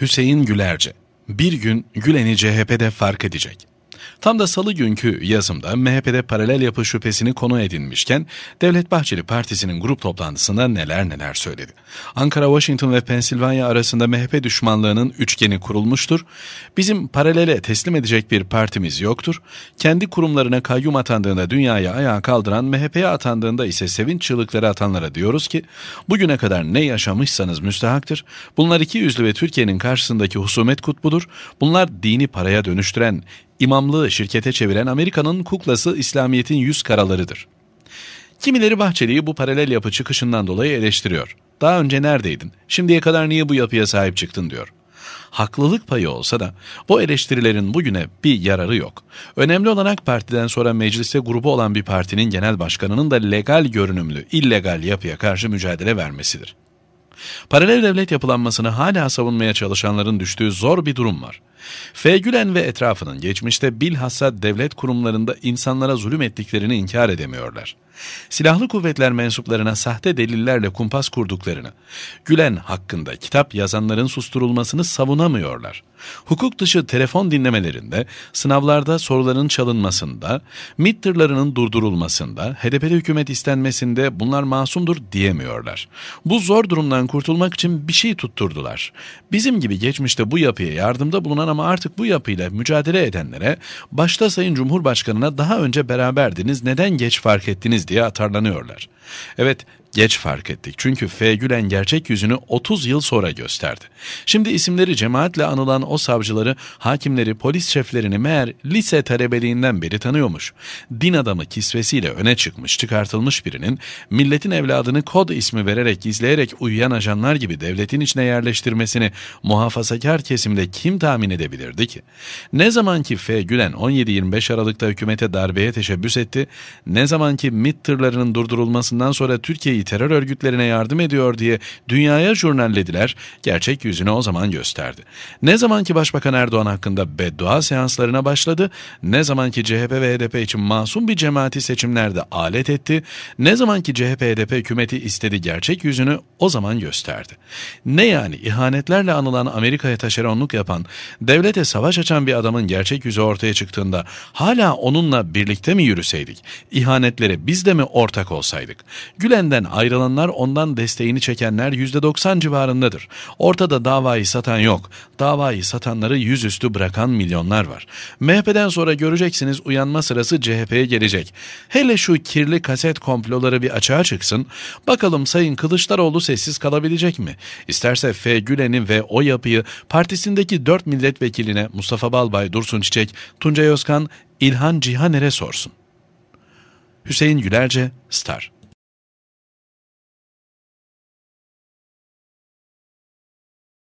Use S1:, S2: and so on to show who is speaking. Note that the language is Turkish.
S1: Hüseyin Gülerce. Bir gün Gülen'i CHP'de fark edecek. Tam da salı günkü yazımda MHP'de paralel yapı şüphesini konu edinmişken Devlet Bahçeli Partisi'nin grup toplantısında neler neler söyledi. Ankara, Washington ve Pensilvanya arasında MHP düşmanlığının üçgeni kurulmuştur. Bizim paralele teslim edecek bir partimiz yoktur. Kendi kurumlarına kayyum atandığında dünyaya ayağa kaldıran, MHP'ye atandığında ise sevinç çığlıkları atanlara diyoruz ki bugüne kadar ne yaşamışsanız müstehaktır. Bunlar iki yüzlü ve Türkiye'nin karşısındaki husumet kutbudur. Bunlar dini paraya dönüştüren imamlığı şirkete çeviren Amerika'nın kuklası İslamiyet'in yüz karalarıdır. Kimileri Bahçeli'yi bu paralel yapı çıkışından dolayı eleştiriyor. Daha önce neredeydin, şimdiye kadar niye bu yapıya sahip çıktın diyor. Haklılık payı olsa da bu eleştirilerin bugüne bir yararı yok. Önemli olan AK Parti'den sonra mecliste grubu olan bir partinin genel başkanının da legal görünümlü illegal yapıya karşı mücadele vermesidir. Paralel devlet yapılanmasını hala savunmaya çalışanların düştüğü zor bir durum var. F. Gülen ve etrafının geçmişte bilhassa devlet kurumlarında insanlara zulüm ettiklerini inkar edemiyorlar. Silahlı kuvvetler mensuplarına sahte delillerle kumpas kurduklarını, Gülen hakkında kitap yazanların susturulmasını savunamıyorlar. Hukuk dışı telefon dinlemelerinde, sınavlarda soruların çalınmasında, MİT tırlarının durdurulmasında, HDP'li hükümet istenmesinde bunlar masumdur diyemiyorlar. Bu zor durumdan kurtulmak için bir şey tutturdular. Bizim gibi geçmişte bu yapıya yardımda bulunan ama artık bu yapıyla mücadele edenlere, başta Sayın Cumhurbaşkanı'na daha önce beraberdiniz neden geç fark ettiniz diye atarlanıyorlar. Evet geç fark ettik. Çünkü F. Gülen gerçek yüzünü 30 yıl sonra gösterdi. Şimdi isimleri cemaatle anılan o savcıları, hakimleri, polis şeflerini meğer lise talebeliğinden beri tanıyormuş. Din adamı kisvesiyle öne çıkmış, çıkartılmış birinin milletin evladını kod ismi vererek, gizleyerek uyuyan ajanlar gibi devletin içine yerleştirmesini muhafazakar kesimde kim tahmin edebilirdi ki? Ne zaman ki F. Gülen 17-25 Aralık'ta hükümete darbeye teşebbüs etti, ne zaman ki MİT tırlarının durdurulmasından sonra Türkiye Suriye'yi terör örgütlerine yardım ediyor diye dünyaya jurnallediler, gerçek yüzünü o zaman gösterdi. Ne zamanki Başbakan Erdoğan hakkında beddua seanslarına başladı, ne zamanki CHP ve HDP e için masum bir cemaati seçimlerde alet etti, ne zamanki CHP-HDP e hükümeti istedi gerçek yüzünü o zaman gösterdi. Ne yani ihanetlerle anılan Amerika'ya taşeronluk yapan, devlete savaş açan bir adamın gerçek yüzü ortaya çıktığında hala onunla birlikte mi yürüseydik? ihanetlere biz de mi ortak olsaydık? Gülen'den ayrılanlar ondan desteğini çekenler %90 civarındadır. Ortada davayı satan yok. Davayı satanları yüzüstü bırakan milyonlar var. MHP'den sonra göreceksiniz uyanma sırası CHP'ye gelecek. Hele şu kirli kaset komploları bir açığa çıksın. Bakalım Sayın Kılıçdaroğlu sessiz kalabilecek mi? İsterse F. Gülen'i ve o yapıyı partisindeki 4 milletvekiline Mustafa Balbay, Dursun Çiçek, Tuncay Özkan, İlhan Cihaner'e sorsun. Hüseyin Gülerce, Star